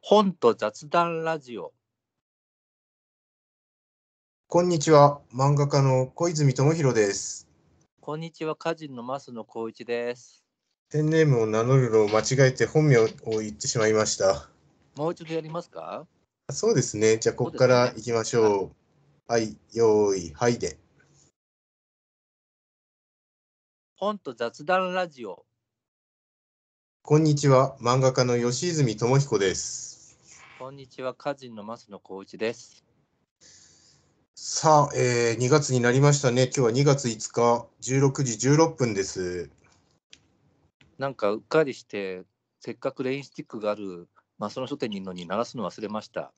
本と雑談ラジオこんにちは漫画家の小泉智博ですこんにちは歌人の増野光一ですペンネームを名乗るのを間違えて本名を言ってしまいましたもう一度やりますかそうですねじゃあここから行きましょう、ね、はい用意はいで本と雑談ラジオこんにちは漫画家の吉泉智彦ですこんにちは、カジンの松野光一です。さあ、えー、2月になりましたね。今日は2月5日、16時16分です。なんかうっかりして、せっかくレインスティックがある増野書店にいるのに鳴らすの忘れました。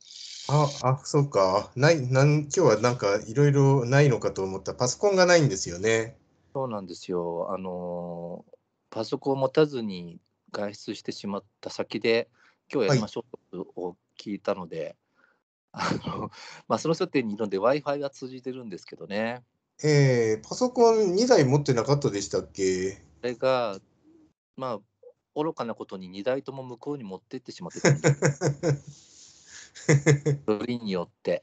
あ、あ、そうか。ない、なん、今日はなんかいろいろないのかと思った。パソコンがないんですよね。そうなんですよ。あのパソコンを持たずに外出してしまった先で、今日やりましょうと、はい聞いたので、あの まあ、その設定にいるので Wi-Fi は通じてるんですけどね。えー、パソコン2台持ってなかったでしたっけあれが、まあ、愚かなことに2台とも向こうに持ってってしまってたんで によって。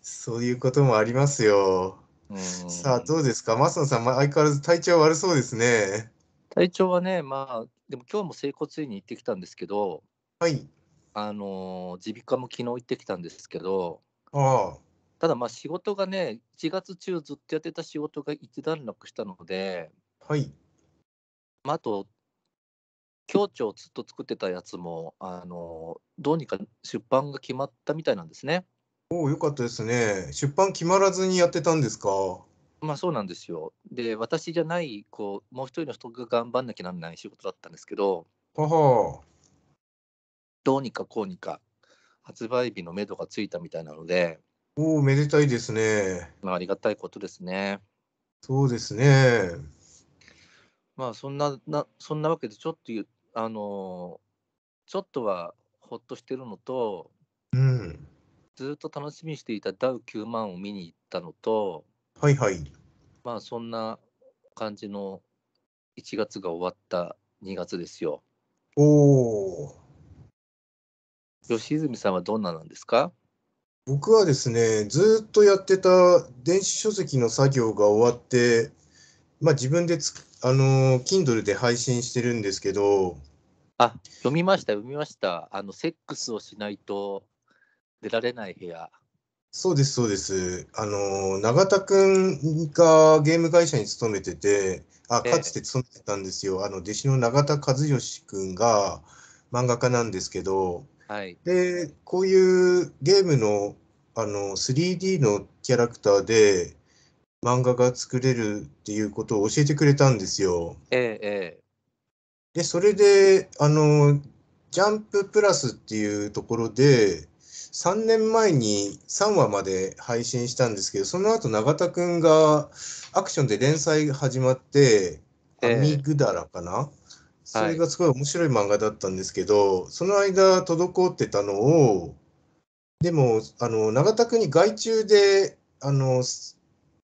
そういうこともありますよ。さあ、どうですか、マスノさん、相変わらず体調悪そうですね。体調はね、まあ、でも今日も整骨院に行ってきたんですけど、はい、あの耳鼻科も昨日行ってきたんですけど、ああただまあ仕事がね、1月中ずっとやってた仕事が一段落したので、はい。まあ、あと、協調をずっと作ってたやつも、あのどうにか出版が決まったみたいなんですね。おお、よかったですね。出版決まらずにやってたんですか。まあそうなんですよ。で、私じゃない、こう、もう一人の人が頑張んなきゃなんない仕事だったんですけど、ははどうにかこうにか発売日のめどがついたみたいなので、おお、めでたいですね。まあ、ありがたいことですね。そうですね。まあ、そんなな、そんなわけで、ちょっとあのーちょっとはほっとしてるのと、うん。ずっと楽しみにしていたダウ9万を見に行ったのと、はいはい。まあ、そんな感じの1月が終わった2月ですよ。おお。吉住さんはどんななんですか僕はですね、ずっとやってた電子書籍の作業が終わって、まあ、自分でつ、あの Kindle で配信してるんですけど。あ、読みました、読みました。あの、セックスをしないと出られない部屋。そうです、そうです。あの永田くんがゲーム会社に勤めてて、あ、かつて勤めてたんですよ。えあの、弟子の永田和義くんが漫画家なんですけど、はい、でこういうゲームのあの 3D のキャラクターで漫画が作れるっていうことを教えてくれたんですよ。ええ、でそれであのジャンププラスっていうところで3年前に3話まで配信したんですけどその後永田君がアクションで連載始まって「アミグダラ」かな、それがすごい面白い漫画だったんですけど、はい、その間滞ってたのを、でも、あの、永田君に外注で、あの、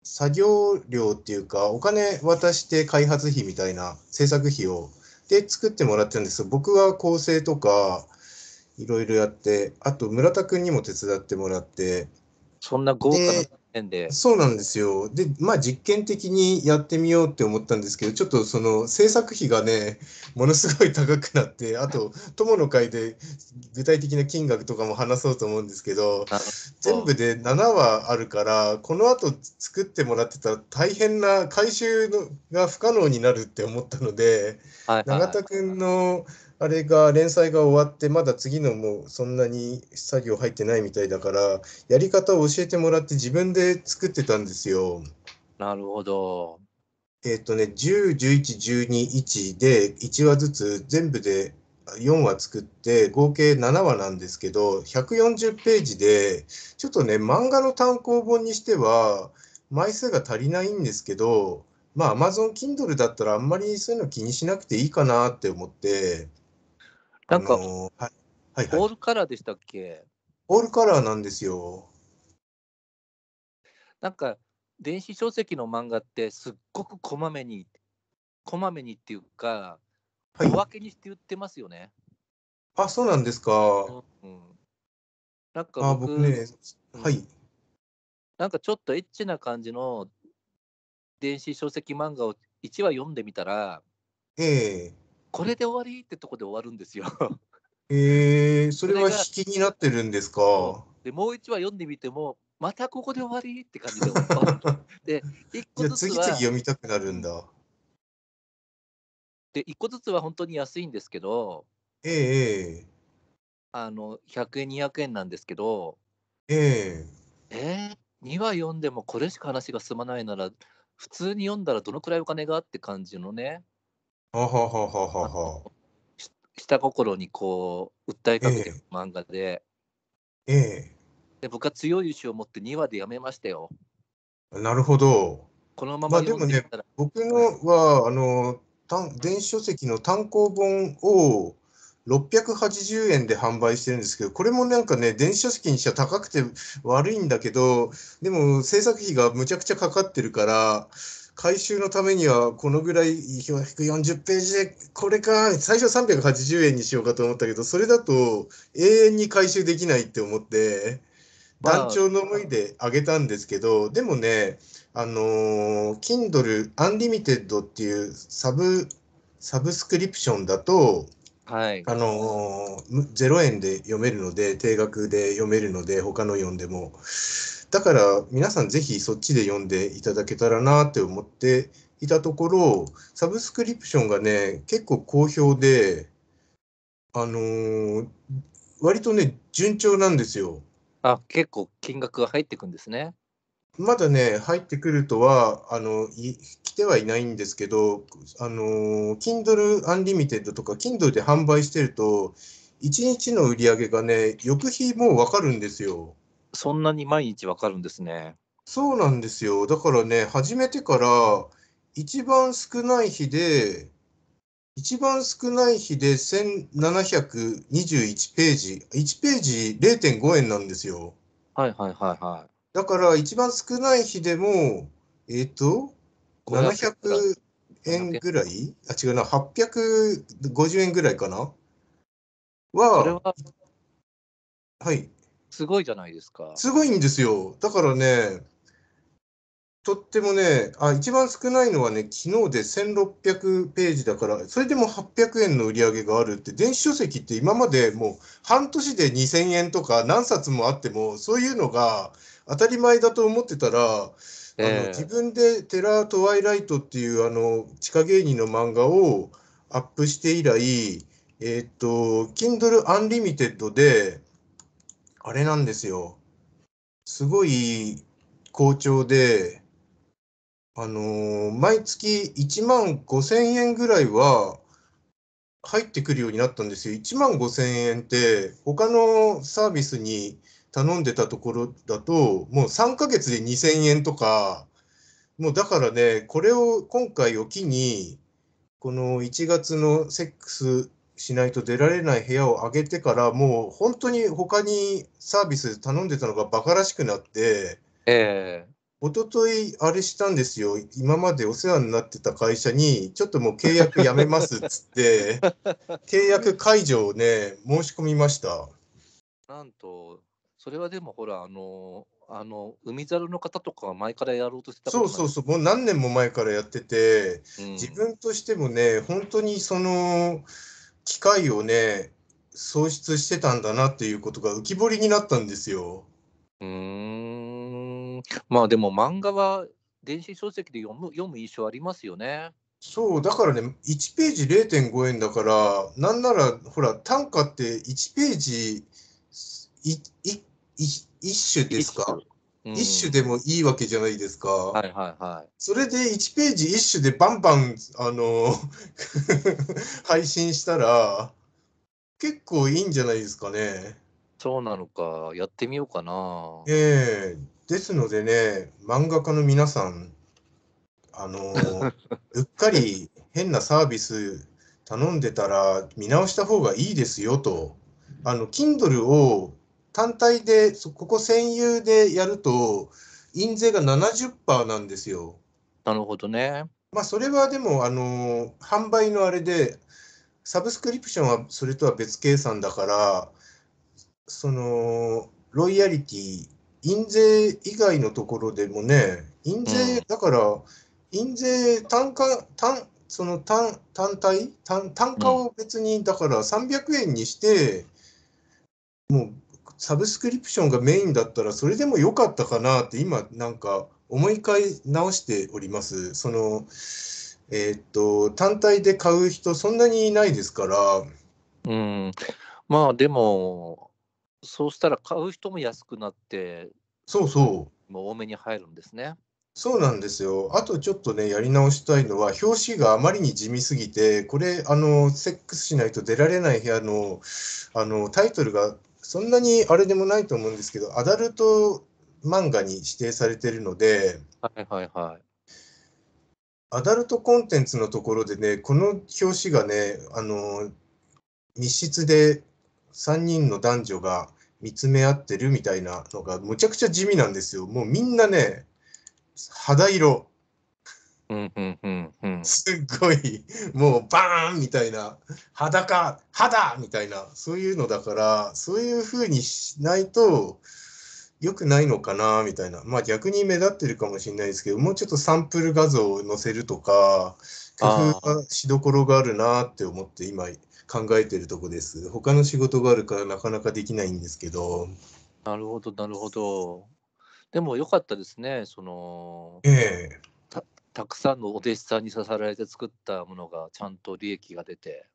作業料っていうか、お金渡して開発費みたいな制作費を、で作ってもらってんです僕は構成とか、いろいろやって、あと村田君にも手伝ってもらって。そんな豪華なでそうなんですよ。で、まあ実験的にやってみようって思ったんですけど、ちょっとその制作費がね、ものすごい高くなって、あと、友の会で具体的な金額とかも話そうと思うんですけど、全部で7話あるから、この後作ってもらってたら大変な回収のが不可能になるって思ったので、はいはいはいはい、永田君の。あれが連載が終わって、まだ次のもうそんなに作業入ってないみたいだから、やり方を教えてもらって自分で作ってたんですよ。なるほど。えっ、とね、10、11、12、1で1話ずつ全部で4話作って合計7話なんですけど140ページでちょっとね漫画の単行本にしては枚数が足りないんですけどまあアマゾン・キンドルだったらあんまりそういうの気にしなくていいかなって思ってなんか、あのー、はいはいはい、オールカラーでしたっけオールカラーなんですよ。なんか、電子書籍の漫画ってすっごくこまめに、こまめにっていうか、はい、小分けにして売ってますよね。あ、そうなんですか。うん、なんか僕あ僕ね、はい、なんかちょっとエッチな感じの電子書籍漫画を1話読んでみたら、ええーこれで終わりってとこで終わるんですよ。えー、それは引きになってるんですか。でもう一話読んでみても、またここで終わりって感じで終わる。で、一個ずつ次々読みたくなるんだ。で、一個ずつは本当に安いんですけど、ええー、あの、100円、200円なんですけど、ええー、えー、2話読んでもこれしか話が進まないなら、普通に読んだらどのくらいお金がって感じのね。ほうほうほうほうほうほう。下心にこう訴えかけてる漫画で、ええで僕は強い意志を持って2話でやめましたよ。なるほど。このままでもでね僕のは、あの、単電子書籍の単行本を680円で販売してるんですけど、これもなんかね、電子書籍にしては高くて悪いんだけど、でも制作費がむちゃくちゃかかってるから、回収のためにはこのぐらい140ページでこれか最初380円にしようかと思ったけどそれだと永遠に回収できないって思って団長の思いであげたんですけどでもねあの Kindle Unlimited っていうサブサブスクリプションだとはい、あの0円で読めるので定額で読めるので他の読んでもだから皆さんぜひそっちで読んでいただけたらなって思っていたところ、サブスクリプションがね、結構好評で、あのー、割とね、順調なんですよ。あ、結構金額が入ってくんですね。まだね、入ってくるとは、あの、い来てはいないんですけど、あの、Kindle Unlimited とか Kindle で販売してると、1日の売り上げがね、翌日もうわかるんですよ。そんなに毎日わかるんですね。そうなんですよ。だからね、始めてから一番少ない日で、一番少ない日で1721ページ、1ページ0.5円なんですよ。はいはいはいはい。だから一番少ない日でも、えっ、ー、と、700円ぐらいあ、違うな、850円ぐらいかなは、ははい。すごいじゃないですか。すごいんですよ。だからね、とってもね、あ一番少ないのはね、昨日で1600ページだから、それでも800円の売り上げがあるって、電子書籍って今までもう半年で2000円とか何冊もあっても、そういうのが当たり前だと思ってたら、えー、あの自分で「テラー・トワイライト」っていうあの地下芸人の漫画をアップして以来、えー、っと Kindle Unlimited であれなんですよ。すごい好調で、あのー、毎月1万5000円ぐらいは入ってくるようになったんですよ。1万5000円って、他のサービスに頼んでたところだと、もう3ヶ月で2000円とか、もうだからね、これを今回を機に、この1月のセックスしないと出られない部屋を上げてから、もう本当に他にサービス頼んでたのがバカらしくなって、えー、一昨日あれしたんですよ、今までお世話になってた会社に、ちょっともう契約やめますっつって、契約解除をね、申し込みました。なんと、それはでもほら、あのあの海猿の方とかは前からやろうとしてたそうそうそう、もう何年も前からやってて、うん、自分としてもね、本当にその、機械をね、喪失してたんだなっていうことが浮き彫りになったんですよ。うーんまあでも漫画は電子書籍で読む読む印象ありますよね。そうだからね1ページ0.5円だからなんならほら単価って1ページ一種ですか一種でもいいわけじゃないですか。はいはいはい。それで1ページ一種でバンバン、あの 配信したら、結構いいんじゃないですかね。そうなのか、やってみようかな。ええー、ですのでね、漫画家の皆さん、あの、うっかり変なサービス頼んでたら見直した方がいいですよと。あの、Kindle を単体で、ここ専有でやると、印税が70%なんですよ。なるほどね。まあ、それはでも、あの販売のあれで、サブスクリプションはそれとは別計算だから、その、ロイヤリティ、印税以外のところでもね、印税、だから、印税単価、単、その単単体単、単価を別に、だから300円にして、もうサブスクリプションがメインだったらそれでも良かったかなって今なんか思い返直しております。そのえー、っと単体で買う人そんなにいないですから。うん、まあでもそうしたら買う人も安くなってそうそう。多めに入るんですね。そうなんですよ。あとちょっとね、やり直したいのは、表紙があまりに地味すぎて、これ、あの、セックスしないと出られない部屋の、あの、タイトルがそんなにあれでもないと思うんですけど、アダルト漫画に指定されてるので、はいはいはい。アダルトコンテンツのところでね、この表紙がね、あの密室で3人の男女が見つめ合ってるみたいなのが、むちゃくちゃ地味なんですよ。もうみんなね、肌色、うんうんすっごいもうバーンみたいな裸肌みたいなそういうのだからそういうふうにしないと良くないのかなみたいなまあ逆に目立ってるかもしれないですけどもうちょっとサンプル画像を載せるとか工夫がしどころがあるなって思って今考えてるとこです他の仕事があるからなかなかできないんですけどなるほどなるほどでも良かったですねそのええーたくさんのお弟子さんに支えられて作ったものがちゃんと利益が出て。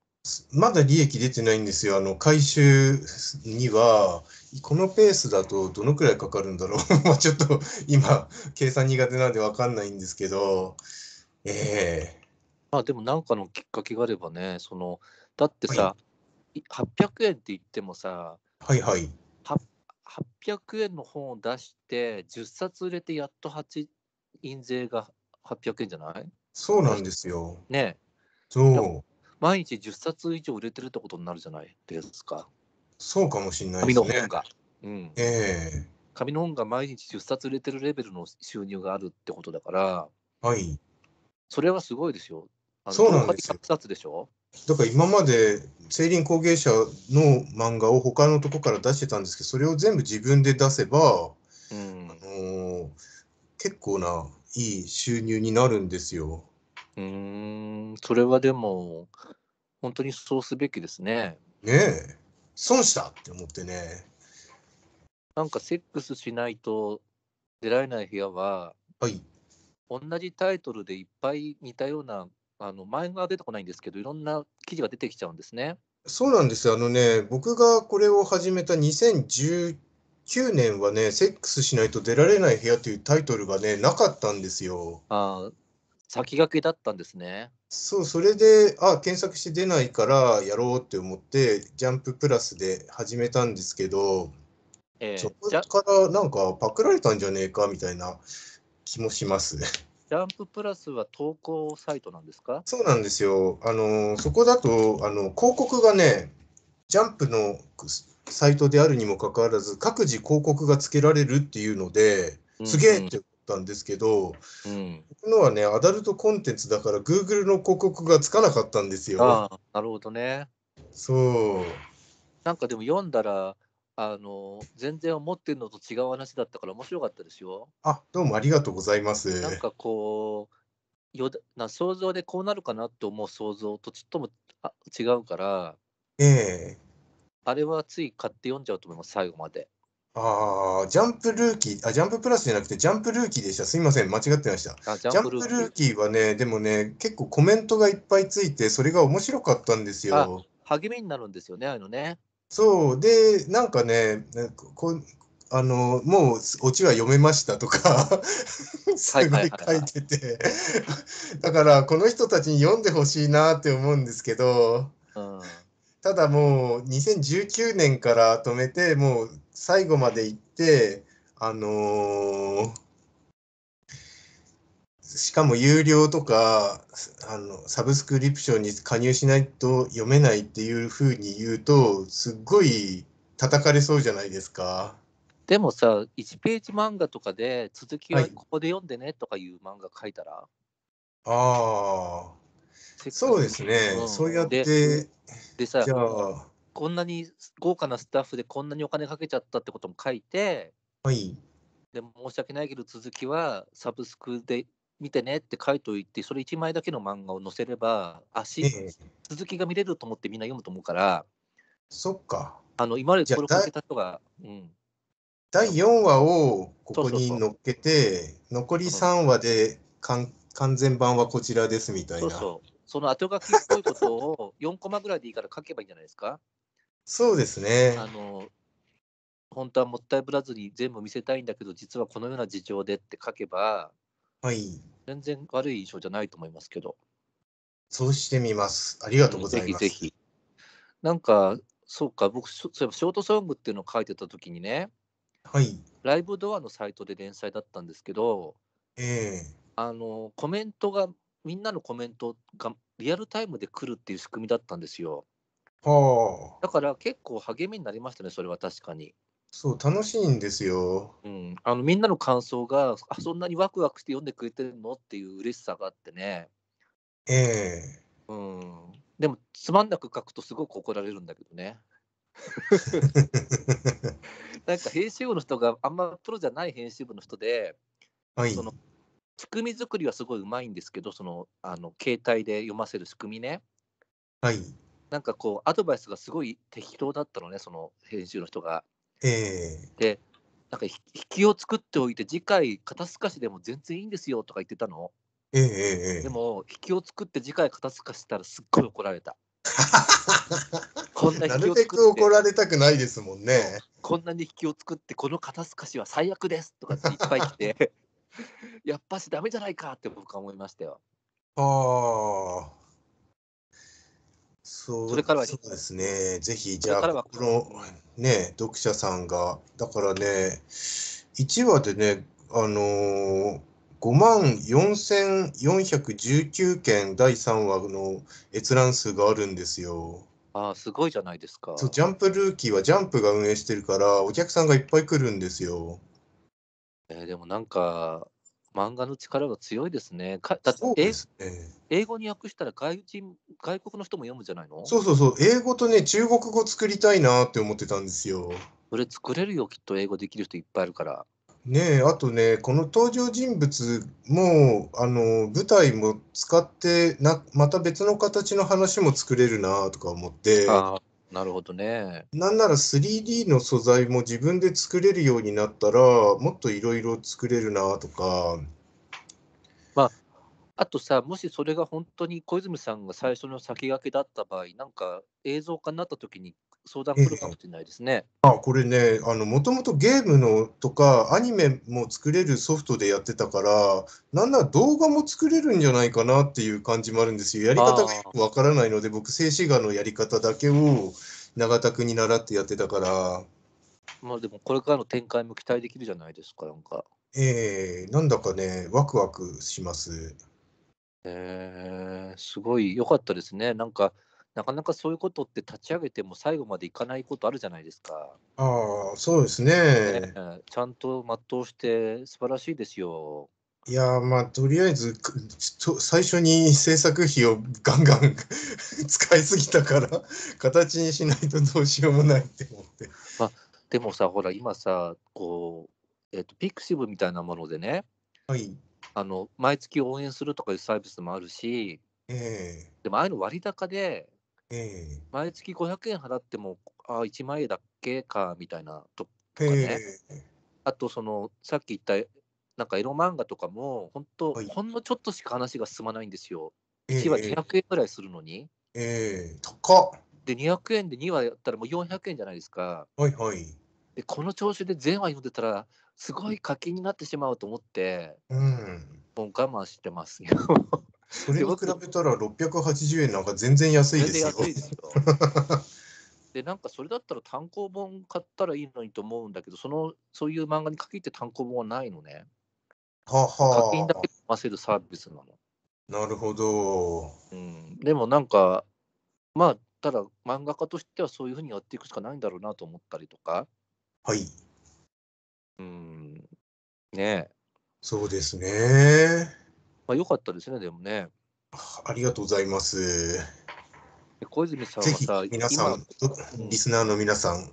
まだ利益出てないんですよ。あの回収にはこのペースだとどのくらいかかるんだろう。まあちょっと今計算苦手なんで分かんないんですけど、ええー、まあでも何かのきっかけがあればね、そのだってさ、はい、800円って言ってもさ、はいはい。800円の本を出して10冊売れてやっと8印税が800円じゃないそうなんですよ。ねそう。毎日10冊以上売れてるってことになるじゃないですか。そうかもしれないですね。紙の本が。うん、ええー、紙の本が毎日10冊売れてるレベルの収入があるってことだから、はい。それはすごいですよ。そうなんですよ。冊でしょだから今まで成林工芸者の漫画を他のとこから出してたんですけど、それを全部自分で出せば、うん、あの結構ないい収入になるんですよ。うんそれはでも本当にそうすべきですね。ねえ損したって思ってね。なんかセックスしないと出られない部屋は、はい、同じタイトルでいっぱい似たようなあの前が出てこないんですけどいろんな記事が出てきちゃうんですね。そうなんですあのね僕がこれを始めた2019 9年はね、セックスしないと出られない部屋というタイトルがね、なかったんですよ。ああ、先駆けだったんですね。そう、それで、あ検索して出ないからやろうって思って、ジャンププラスで始めたんですけど、えー、そこからなんかパクられたんじゃねえかみたいな気もします。ジャンププラスは投稿サイトなんですかそうなんですよ。あのそこだとあの広告がね、ジャンプのサイトであるにもかかわらず、各自広告がつけられるっていうので、すげえって思ったんですけど、うんうん、僕のはね、アダルトコンテンツだから、グーグルの広告がつかなかったんですよ。あなるほどね。そう。なんかでも読んだら、あの全然思ってるのと違う話だったから面白かったですよ。あどうもありがとうございます。なんかこうよな想像でこうなるかなと思う想像とちっともあ違うから、ええあれはつい買って読んじゃうと思います、最後まで。ああ、ジャンプルーキー、あ、ジャンププラスじゃなくて、ジャンプルーキーでした。すみません、間違ってました。ジャンプルーキーはね、でもね、結構コメントがいっぱいついて、それが面白かったんですよ。励みになるんですよね、あのね。そう、で、なんかね、こあのもうオチは読めましたとか すごい書いててだからこの人たちに読んでほしいなって思うんですけど、うん、ただもう2019年から止めてもう最後まで行ってあのしかも有料とかあのサブスクリプションに加入しないと読めないっていうふうに言うとすっごい叩かれそうじゃないですか。でもさ、1ページ漫画とかで続きはここで読んでねとかいう漫画書いたら、はい、ああ、そうですね、うん、そうやって。でさ、こんなに豪華なスタッフでこんなにお金かけちゃったってことも書いて、はい、で申し訳ないけど続きはサブスクで見てねって書いといてそれ1枚だけの漫画を載せれば足、ええ、続きが見れると思ってみんな読むと思うからそっかあの今まで登録してた人が、うん、第4話をここに載っけて残り3話で完完全版はこちらですみたいなそうそうその後書きっぽいことを4コマぐらいでいいから書けばいいんじゃないですか。そうですね。あの本当はもったいぶらずに全部見せたいんだけど実はこのような事情でって書けば、はい、全然悪い印象じゃないと思いますけど。そうしてみます。ありがとうございます。ぜひぜひ。なんかそうか僕そういえばショートソングっていうのを書いてた時にね、はい、ライブドアのサイトで連載だったんですけど、えー、あのコメントがみんなのコメントがリアルタイムで来るっていう仕組みだったんですよ。だから結構励みになりましたね、それは確かに。そう、楽しいんですよ。うん、あのみんなの感想があ、そんなにワクワクして読んでくれてるのっていう嬉しさがあってね。ええー、うん。でも、つまんなく書くとすごく怒られるんだけどね。なんか編集部の人があんまプロじゃない編集部の人で、はい、その仕組み作りはすごいうまいんですけど、そのあの携帯で読ませる仕組みね。はい。なんかこう、アドバイスがすごい適当だったのね、その編集の人が。えー、で、なんか引きを作っておいて、次回、肩透かしでも全然いいんですよとか言ってたの。ええー、でも、引きを作って次回肩透かしたらすっごい怒られた。こんななるべく怒られたくないですもんね。こんなに引きを作って、この肩透かしは最悪ですとかっていっぱい来て。やっぱしダメじゃないかって僕は思いましたよ。ああ。そうそれからはそうですね、ぜひ、じゃあ、このね、読者さんが、だからね、1話でね、あのー、5万4419件、第3話の閲覧数があるんですよ。あすごいじゃないですか。そう、ジャンプルーキーはジャンプが運営してるから、お客さんがいっぱい来るんですよ。えー、でもなんか、漫画の力が強いですね。かだって英,、ね、英語に訳したら外人外国の人も読むじゃないのそうそうそう、英語とね、中国語作りたいなって思ってたんですよ。それ作れるよ、きっと英語できる人いっぱいいるから。ねえ、あとね、この登場人物も、あの、舞台も使ってな、また別の形の話も作れるなとか思って。あなるほどね。なんなら 3D の素材も自分で作れるようになったら、もっといろいろ作れるなとか。まあ、あとさ、もしそれが本当に小泉さんが最初の先駆けだった場合、なんか映像化になった時に相談来るかもしれないですね。あこれね、もともとゲームのとかアニメも作れるソフトでやってたから、なんなら動画も作れるんじゃないかなっていう感じもあるんですよ。やり方がよくわからないので、僕、静止画のやり方だけを永田君に習ってやってたから。まあでも、これからの展開も期待できるじゃないですか、なんか。ええー、なんだかね、ワクワクします。えー、すごい良かったですね。なんかなかなかそういうことって立ち上げても最後までいかないことあるじゃないですか。ああ、そうですね、ね、ちゃんと全うして素晴らしいですよ。いやまあとりあえず 最初に制作費をガンガン 使いすぎたから形にしないとどうしようもないって思って。まあ、でもさほら今さこう、えーと、とピクシブみたいなものでね、はい、あの毎月応援するとかいうサービスもあるし、えー、でもああいうの割高で毎月500円払っても、ああ、1万円だっけかみたいなとかね、えー、あとその、さっき言った、なんかエロ漫画とかも、本当、はい、ほんのちょっとしか話が進まないんですよ。1話200円ぐらいするのに。ええー、で、200円で2話やったらもう400円じゃないですか。はいはい。で、この調子で全話読んでたら、すごい課金になってしまうと思って、うん、もう我慢してますよ。それに比べたら680円なんか全然安いですよ。安いですよ。でなんかそれだったら単行本買ったらいいのにと思うんだけどそのそういう漫画に限って単行本はないのね。はは課金だけ済ませるサービスなの。なるほど。うん、でもなんかまあただ漫画家としてはそういうふうにやっていくしかないんだろうなと思ったりとか。はい。うん。ねえ。そうですね。まあ、よかったですね、でもね。ありがとうございます。小泉さんぜひ皆さん、リスナーの皆さん、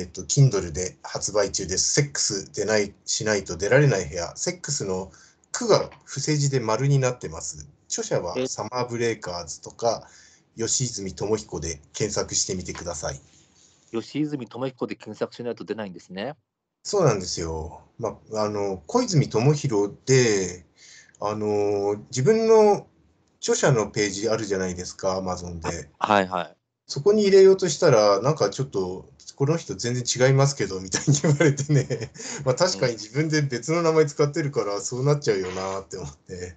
えっ、ー、と、Kindle で発売中です。セックスでないしないと出られない部屋、セックスの句が不正字で丸になってます。著者はサマーブレーカーズとか、吉泉智彦で検索してみてください。吉泉智彦で検索しないと出ないんですね。そうなんですよ。まあ、あの小泉智弘で、あの自分の著者のページあるじゃないですか、アマゾンで。はいはい。そこに入れようとしたら、なんかちょっと、この人全然違いますけど、みたいに言われてね、まあ確かに自分で別の名前使ってるから、そうなっちゃうよなって思って。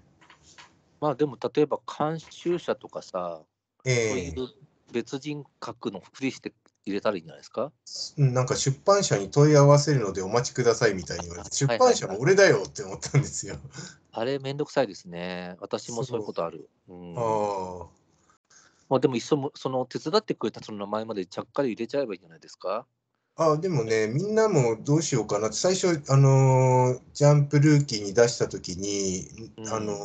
まあでも、例えば監修者とかさ、えー、ういう別人格のふりして入れたらいいんじゃないですかなんか出版社に問い合わせるのでお待ちくださいみたいに言われて、出版社も俺だよって思ったんですよ。あれめんどくさいですね。私もそういうことある。うん、あまあでもいっそも、その手伝ってくれたその名前までちゃっかり入れちゃえばいいんじゃないですか。ああ、でもね、みんなもどうしようかなって、最初、あのジャンプルーキーに出したときに、うん、あの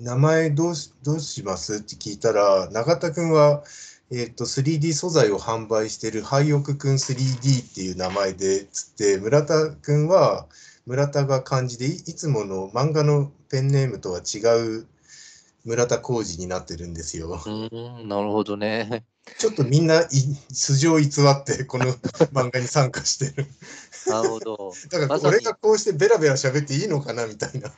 名前どうどうしますって聞いたら、永田君は、えーと、と 3D 素材を販売してるハイオクくん 3D っていう名前でつって村田君は村田が漢字でい、いつもの漫画のペンネームとは違う村田浩二になってるんですよ。うんなるほどね。ちょっとみんない素性偽ってこの 漫画に参加してる。なるほど。だから俺がこうしてベラベラ喋っていいのかなみたいな。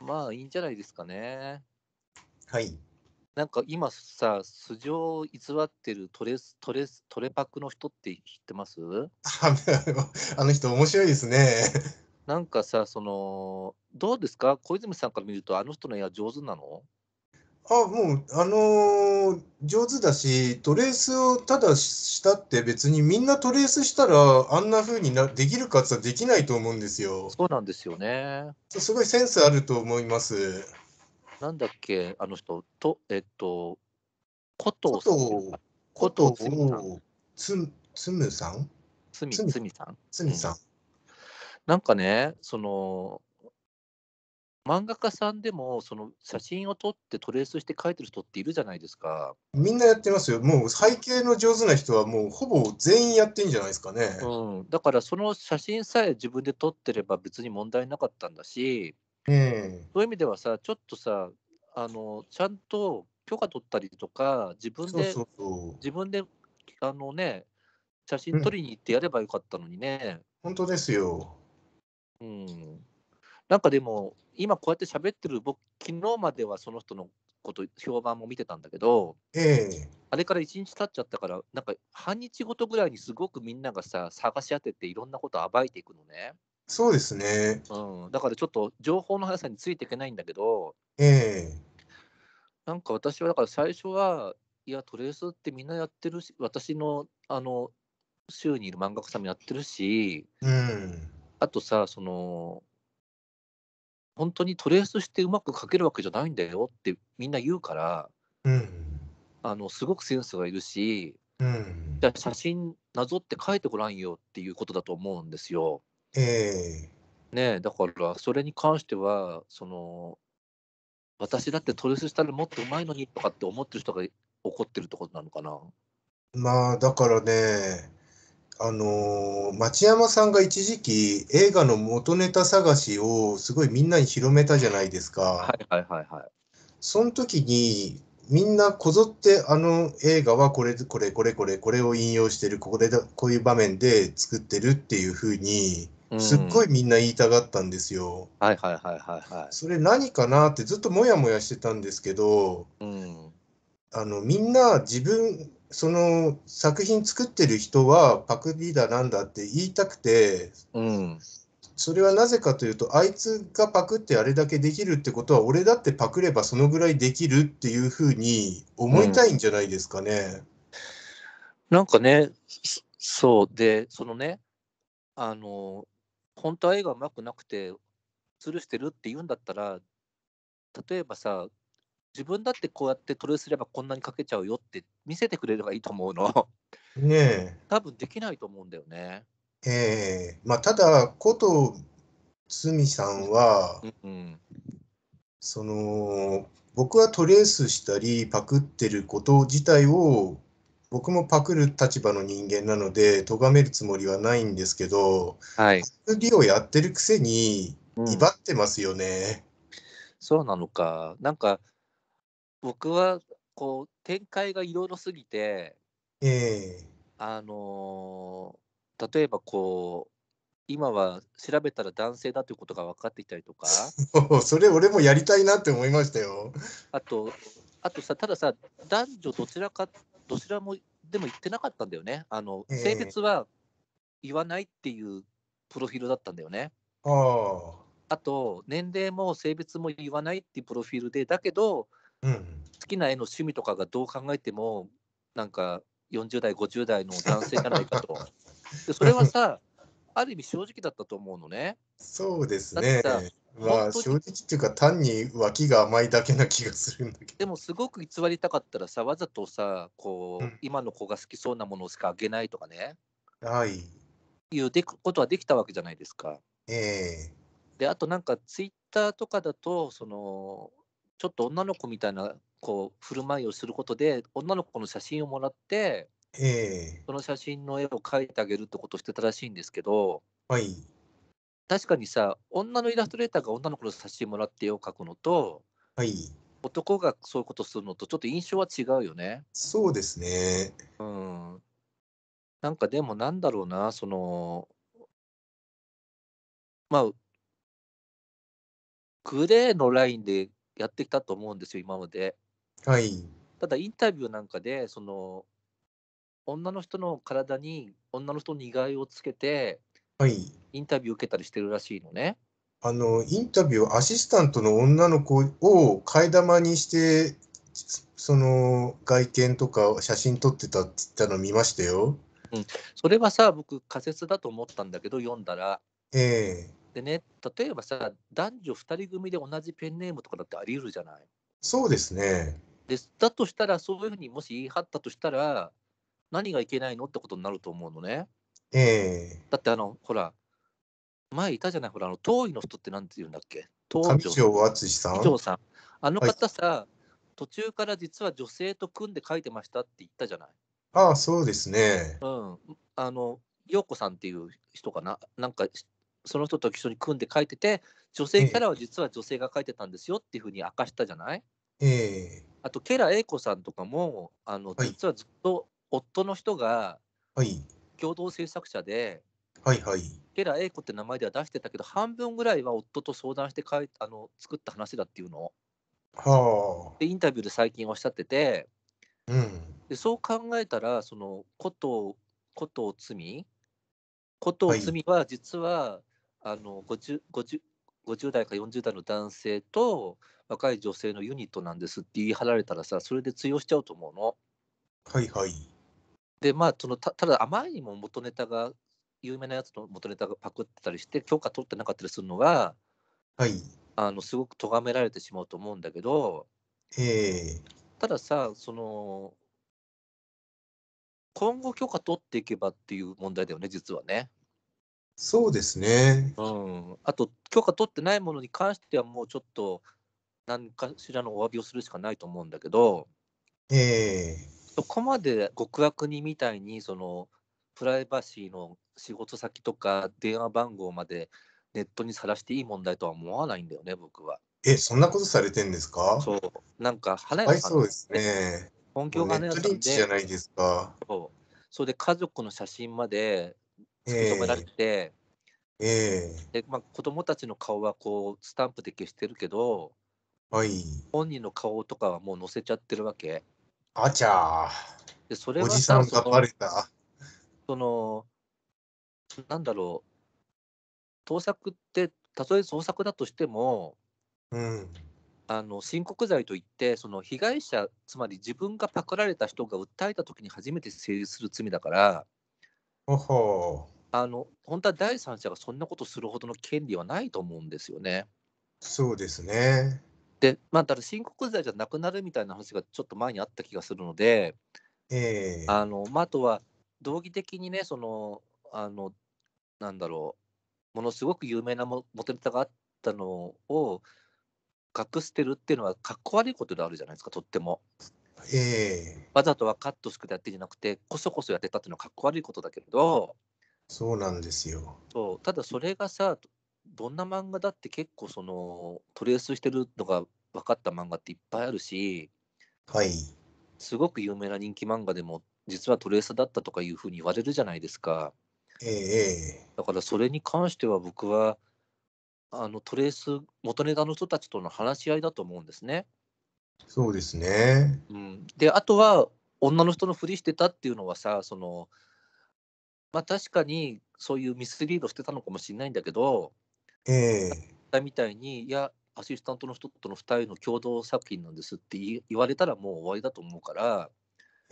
まあいいんじゃないですかね。はい。なんか今さ、素性を偽ってるトレストレストレパックの人って知ってますあの人面白いですね。なんかさ、その、どうですか小泉さんから見ると、あの人の絵は上手なのあもう、あのー上手だし、トレースをただしたって別にみんなトレースしたらあんなふうになできるかってできないと思うんですよ。そうなんですよね。すごいセンスあると思います。なんだっけ、あの人、と、えっと、ことことを、つむさんつみ、つみさん。つみさん。なんかね、その、漫画家さんでもその写真を撮ってトレースして描いてる人っているじゃないですか。みんなやってますよ。もう背景の上手な人はもうほぼ全員やってんじゃないですかね。うん、だからその写真さえ自分で撮ってれば別に問題なかったんだし、うん、そういう意味ではさちょっとさあのちゃんと許可取ったりとか自分で自分であのね写真撮りに行ってやればよかったのにね。うん、本当ですよ。うん。なんかでも、今こうやって喋ってる、僕、昨日まではその人のこと、評判も見てたんだけど、ええあれから1日経っちゃったから、なんか半日ごとぐらいにすごくみんながさ、探し当てて、いろんなこと暴いていくのね。そうですね。うん、だからちょっと情報の速さについていけないんだけど、ええなんか私はだから最初は、いや、トレースってみんなやってるし、私のあの、週にいる漫画家さんもやってるし、うん。あとさ、その、本当にトレースしてうまく書けるわけじゃないんだよってみんな言うから、うん、あのすごくセンスがいるし、うん、じゃ写真なぞって書いてごらんよっていうことだと思うんですよ。えー、ねだからそれに関してはその私だってトレースしたらもっとうまいのにとかって思ってる人が怒ってるってことなのかな。まあだからねあの町山さんが一時期映画の元ネタ探しをすごいみんなに広めたじゃないですか。はいはいはいはい。その時にみんなこぞってあの映画はこれこれこれこれこれを引用してるここでこういう場面で作ってるっていうふうにすっごいみんな言いたがったんですよ。はいはいはいはいはい。それ何かなってずっとモヤモヤしてたんですけど、うん、あのみんな自分その作品作ってる人はパクリだなんだって言いたくて、うん、それはなぜかというとあいつがパクってあれだけできるってことは俺だってパクればそのぐらいできるっていうふうに思いたいんじゃないですかね。うん、なんかねそうでそのねあの本当は絵がうまくなくて吊るしてるって言うんだったら例えばさ自分だってこうやってトレーすればこんなに書けちゃうよって見せてくれればいいと思うの。ねえ。多分できないと思うんだよね。ええー、まあただことみさんは、うんうん、その僕はトレースしたりパクってること自体を僕もパクる立場の人間なので咎めるつもりはないんですけど、はい、りをやってるくせに威張ってますよね。うん、そうなのかなんか僕はこう展開がいろいろすぎて、えー、あのー、例えばこう今は調べたら男性だということが分かっていたりとか それ俺もやりたいなって思いましたよあとあとさたださ男女どちらかどちらもでも言ってなかったんだよねあの、えー、性別は言わないっていうプロフィールだったんだよねああと年齢も性別も言わないっていうプロフィールでだけどん、好きな絵の趣味とかがどう考えてもなんか40代50代の 男性じゃないかとでそれはさ ある意味正直だったと思うのねそうですねまあ正直っていうか単に脇が甘いだけな気がするんだけどでもすごく偽りたかったらさわざとさこう、うん、今の子が好きそうなものしかあげないとかねはいいうでことはできたわけじゃないですかええー、であとなんかツイッターとかだとそのちょっと女の子みたいなこう振る舞いをすることで女の子の写真をもらって、えー、その写真の絵を描いてあげるってことをしてたらしいんですけど、はい、確かにさ女のイラストレーターが女の子の写真もらって絵を描くのと、はい、男がそういうことするのとちょっと印象は違うよね。そうですね、うん、なんかでもなんだろうなそのまあグレーのラインでやってきたと思うんですよ、今まで。はい、ただ、インタビューなんかで、その女の人の体に女の人に意外をつけて、はい、インタビュー受けたりしてるらしいのね。あのインタビューアシスタントの女の子を替え玉にしてその外見とか写真撮ってたって言ったの見ましたよ。うん、それはさ僕仮説だと思ったんだけど読んだら、ええでね、例えばさ、男女2人組で同じペンネームとかだってあり得るじゃない。そうですね。でだとしたら、そういうふうにもし言い張ったとしたら、何がいけないのってことになると思うのね。ええー、だってあの、ほら、前いたじゃない、ほら、あの、遠いの人ってなんて言うんだっけ東条淳さん。さん。あの方さ、はい、途中から実は女性と組んで書いてましたって言ったじゃない。ああ、そうですね。うん。あの、陽子さんっていう人かな、なんかその人と一緒に組んで書いてて、女性キャラは実は女性が書いてたんですよっていうふうに明かしたじゃない、えー、あと、ケラ英子さんとかも、あの実はずっと夫の人が共同制作者で、はいはい、ケラ英子って名前では出してたけど、半分ぐらいは夫と相談して書いあの作った話だっていうのはあ、でインタビューで最近おっしゃってて、うん、でそう考えたら、そのことを、ことを罪、ことを罪は実は、あの 50, 50, 50代か40代の男性と若い女性のユニットなんですって言い張られたらさそれで通用しちゃうと思うの。はいはい。でまあそのたただあまりにも元ネタが有名なやつの元ネタがパクってたりして許可取ってなかったりするのは、はい、あのすごく咎められてしまうと思うんだけど、えー、たださその今後許可取っていけばっていう問題だよね実はね。そうですね。うん、あと、許可取ってないものに関しては、もうちょっと何かしらのお詫びをするしかないと思うんだけど、えー、そこまで極悪人みたいにその、プライバシーの仕事先とか電話番号までネットにさらしていい問題とは思わないんだよね、僕は。え、そんなことされてんですかそう、なんか花屋さん、ね、はい、そうですね。本業がね、屋っんで。ネットリチじゃないですか。そう。それで家族の写真まで突き止められて、えーえー、でまあ、子供たちの顔はこうスタンプで消してるけど、はい、本人の顔とかはもう載せちゃってるわけ。あちゃー。でそれはおじさんがバレた。そのなんだろう盗作ってたとえ捜索だとしても、うん、あの申告罪といってその被害者つまり自分がパクられた人が訴えた時に初めて成立する罪だから。ほほあの本当は第三者がそんなことするほどの権利はないと思うんですよね。そうですね。で、まあ、だ申告罪じゃなくなるみたいな話がちょっと前にあった気がするので、えーあのまあ、あとは道義的にね、そのあのなんだろう、ものすごく有名なモテネタがあったのを隠してるっていうのは、かっこ悪いことであるじゃないですか、とっても。ええー、わざとはカットしてやってじゃなくて、こそこそやってたっていうのはかっこ悪いことだけれど、そうなんですよそうただそれがさ、どんな漫画だって結構そのトレースしてるのが分かった漫画っていっぱいあるし、はい、すごく有名な人気漫画でも実はトレーサーだったとかいうふうに言われるじゃないですか。ええ、だからそれに関しては僕はあのトレース元ネタの人たちとの話し合いだと思うんですね。そうですね。うん、であとは女の人のふりしてたっていうのはさそのまあ確かにそういうミスリードしてたのかもしれないんだけど、えー、みたいにいやアシスタントの人との2人の共同作品なんですって言われたらもう終わりだと思うから、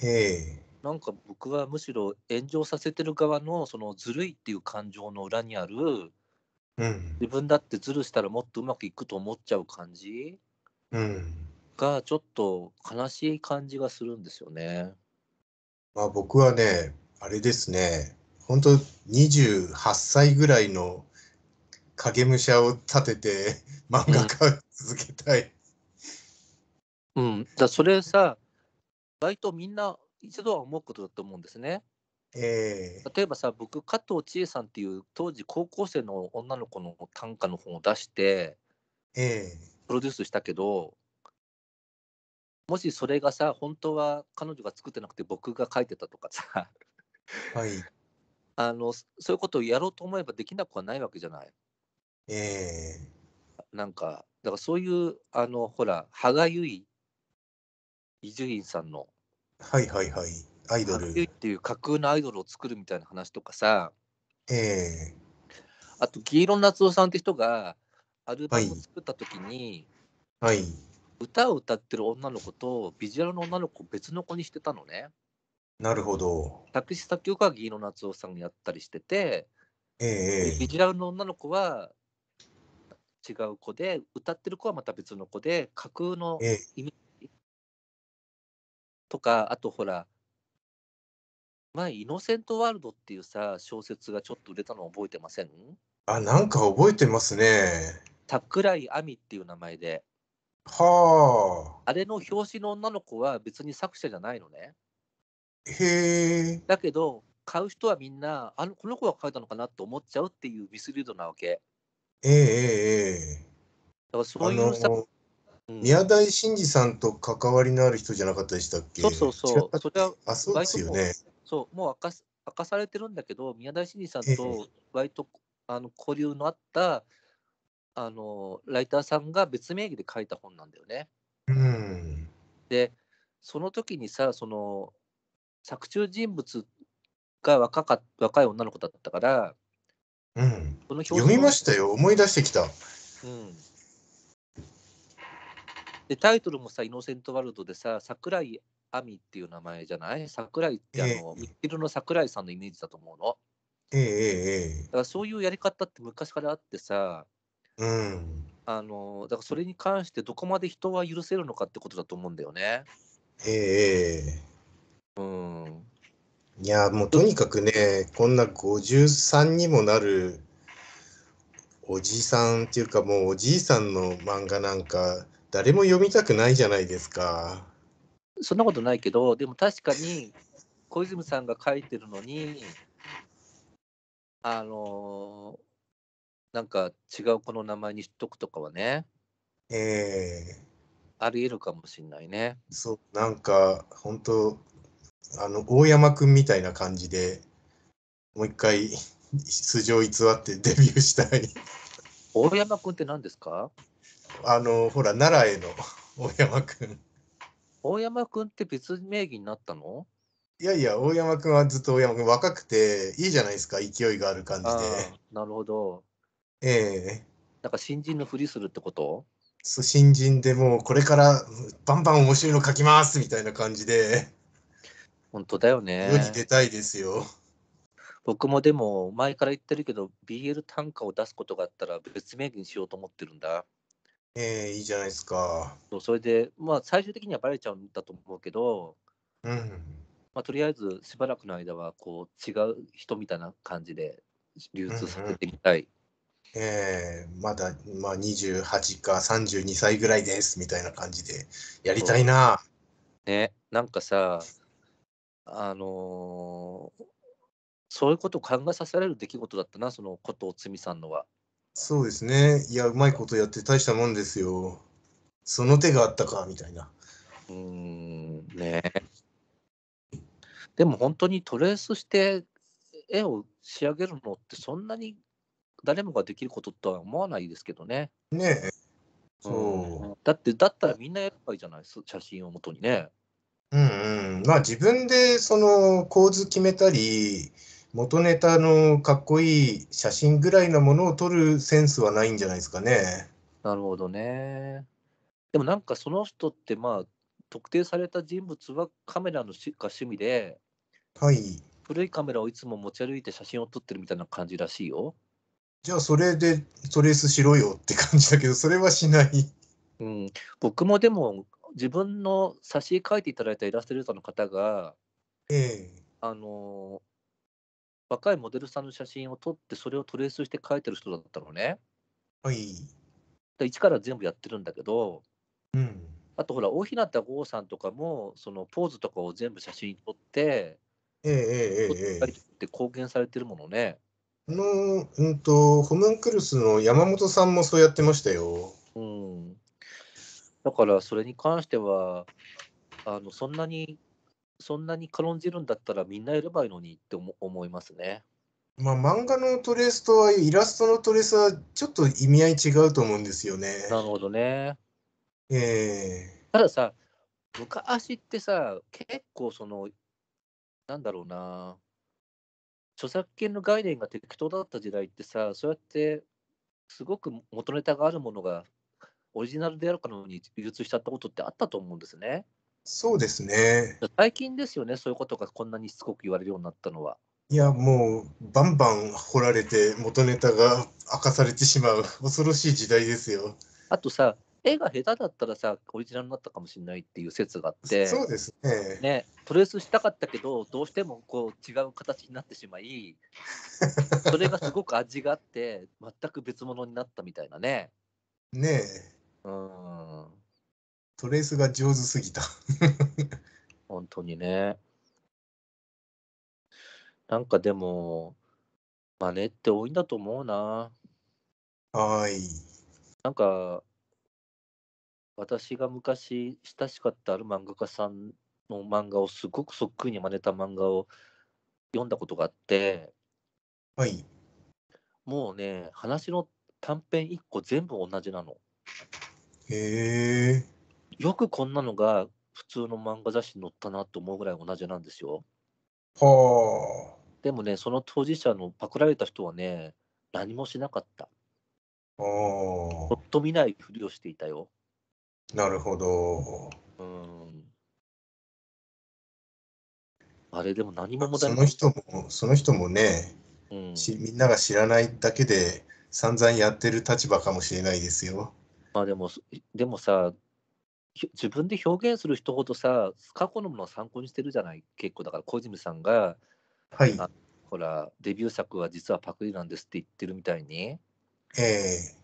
えなんか僕はむしろ炎上させてる側のそのずるいっていう感情の裏にある、うん、自分だってずるしたらもっとうまくいくと思っちゃう感じ、うん、がちょっと悲しい感じがするんですよね。まあ、僕はね、あれですね、本当28歳ぐらいの影武者を立てて漫画家を続けたい。うん、うん、だそれさ、割とみんな一度は思うことだと思うんですね。えー、例えばさ僕加藤千恵さんっていう当時高校生の女の子の短歌の本を出して、えー、プロデュースしたけどもしそれがさ本当は彼女が作ってなくて僕が書いてたとかさはいあのそういうことをやろうと思えばできなくはないわけじゃない。えー、なんかだからそういうあのほら歯がゆい伊集院さんの。はいはいはいアイドル。っていう架空のアイドルを作るみたいな話とかさ。ええー、あと、黄色夏夫さんって人がアルバムを作ったときに、はい、はい歌を歌ってる女の子とビジュアルの女の子を別の子にしてたのね。なるほど。作詞作曲はギーノ夏オさんがやったりしてて、ええ、ビジュアルの女の子は違う子で歌ってる子はまた別の子で架空の意味、とかあとほら前「イノセントワールド」っていうさ小説がちょっと売れたの覚えてませんあなんか覚えてますね。桜井亜美っていう名前ではあ。あれの表紙の女の子は別に作者じゃないのね。へえ。だけど、買う人はみんな、あのこの子が書いたのかなと思っちゃうっていうミスリードなわけ。ええええ。だからそういうさ、うん、宮台真司さんと関わりのある人じゃなかったでしたっけそうそうそう。それはあそうですよね。そう、もう明かす明かされてるんだけど、宮台真司さんと割と、えあの交流のあったあのライターさんが別名義で書いた本なんだよね。うん、でその時にさその作中人物が若か若い女の子だったから、うん、その読みましたよ思い出してきた。うんでタイトルもさ「イノセントワールド」でさ桜井亜美っていう名前じゃない桜井ってあの、えー、ミッキルの桜井さんのイメージだと思うの。えー、えー、だからそういうやり方って昔からあってさ、うん、あのだからそれに関してどこまで人は許せるのかってことだと思うんだよね。ええー、うん。いやもうとにかくねこんな53にもなるおじさんっていうかもうおじいさんの漫画なんか誰も読みたくないじゃないですか。そんなことないけどでも確かに小泉さんが書いてるのにあのーなんか違う子の名前にしとくとかはね、ええありえるかもしんないね。そう、なんか、本当あの、大山くんみたいな感じで、もう一回、素性偽って デビューしたい。大山くんって何ですかあの、ほら、奈良への 大山くん。大山くんって別名義になったのいやいや、大山くんはずっと大山くん、若くて、いいじゃないですか、勢いがある感じで。ああなるほど。ええなんか新人のふりするってことそう新人でもうこれからバンバン面白いの書きますみたいな感じで本当だよね世に出たいですよ。僕もでも前から言ってるけど BL 単価を出すことがあったら別名義にしようと思ってるんだ。ええいいじゃないですか。それでまあ最終的にはバレちゃうんだと思うけど、うん。まあ、とりあえずしばらくの間はこう違う人みたいな感じで流通させてみたい。えー、まだ、まあ、28か32歳ぐらいですみたいな感じでやりたいな。ね、なんかさ、あのー、そういうことを考えさせられる出来事だったな、そのことをつみさんのは。そうですね、いや、うまいことやって大したもんですよ。その手があったかみたいな。うーん、ね。でも本当にトレースして絵を仕上げるのってそんなに誰もができることとは思わないですけどね。ねえ。そう、だって、だったらみんなやればいいじゃない、す写真をもとにね。うんうん。まあ自分でその構図決めたり、元ネタのかっこいい写真ぐらいのものを撮るセンスはないんじゃないですかね。なるほどね。でもなんかその人ってまあ特定された人物はカメラのしが趣味で、はい、古いカメラをいつも持ち歩いて写真を撮ってるみたいな感じらしいよ。じゃあそれでトレースしろよって感じだけどそれはしない、うん、僕もでも自分の写絵描いていただいたイラストレーターの方が、ええ、あの若いモデルさんの写真を撮ってそれをトレースして描いてる人だったのね。はい、一から全部やってるんだけど、うん、あとほら大日向剛さんとかもそのポーズとかを全部写真撮って、ええええええ、貢献されてるものね。の、うんと、ホムンクルスの山本さんもそうやってましたよ。うん、だから、それに関しては、あのそんなに、そんなに軽んじるんだったらみんなやればいいのにって思いますね。まあ、漫画のトレースとはイラストのトレースはちょっと意味合い違うと思うんですよね。なるほどね。えー、たださ昔ってさ結構そのなんだろうな著作権の概念が適当だった時代ってさそうやってすごく元ネタがあるものがオリジナルであるかのように流通しちゃったことってあったと思うんですね。そうですね最近ですよね、そういうことがこんなにしつこく言われるようになったのは。いや、もうバンバン掘られて、元ネタが明かされてしまう、恐ろしい時代ですよ。あとさ、絵が下手だったらさ、オリジナルになったかもしれないっていう説があって、そうですね。ねトレースしたかったけど、どうしてもこう違う形になってしまい、それがすごく味があって、全く別物になったみたいなね。ねえ。うん。トレースが上手すぎた。本当にね。なんかでも、真似って多いんだと思うな。はい。なんか、私が昔親しかったある漫画家さんの漫画をすごくそっくりに真似た漫画を読んだことがあって、はい、もうね話の短編1個全部同じなの。へえ。よくこんなのが普通の漫画雑誌に載ったなと思うぐらい同じなんですよ。はあ。でもねその当事者のパクられた人はね何もしなかった。ほっと見ないふりをしていたよ。なるほど。うん。あれでも何も問そ題なの人も、その人もね、うん、しみんなが知らないだけで散々やってる立場かもしれないですよ。まあでも、でもさ、自分で表現する人ほどさ、過去のものを参考にしてるじゃない、結構だから、小泉さんが、はい。ほら、デビュー作は実はパクリなんですって言ってるみたいに、ええ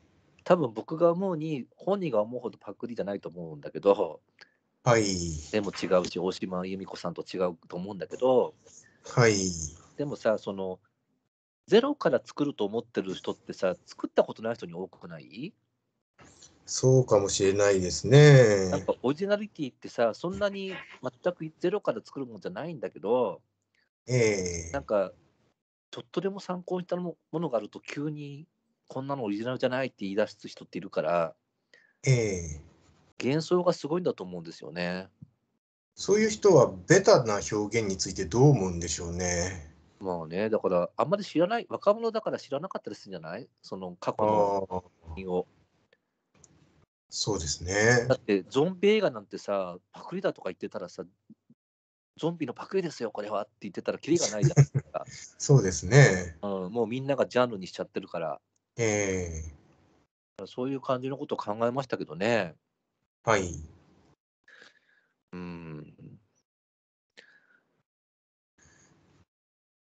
多分僕が思うに、本人が思うほどパクリじゃないと思うんだけど、はい。でも違うし、大島由美子さんと違うと思うんだけど、はい。でもさ、その、ゼロから作ると思ってる人ってさ、作ったことない人に多くないそうかもしれないですね。なんかオリジナリティってさ、そんなに全くゼロから作るものじゃないんだけど、ええなんか、ちょっとでも参考にしたものがあると、急にこんなのオリジナルじゃないって言い出す人っているから、ええ幻想がすごいんだと思うんですよね。そういう人はベタな表現についてどう思うんでしょうね。まあね、だからあんまり知らない、若者だから知らなかったりするんじゃないその過去の作を。そうですね。だってゾンビ映画なんてさ、パクリだとか言ってたらさ、ゾンビのパクリですよ、これはって言ってたら、キリがないじゃないですか。そうですね、うん。もうみんながジャンルにしちゃってるから。えー、そういう感じのことを考えましたけどね。はい。うん。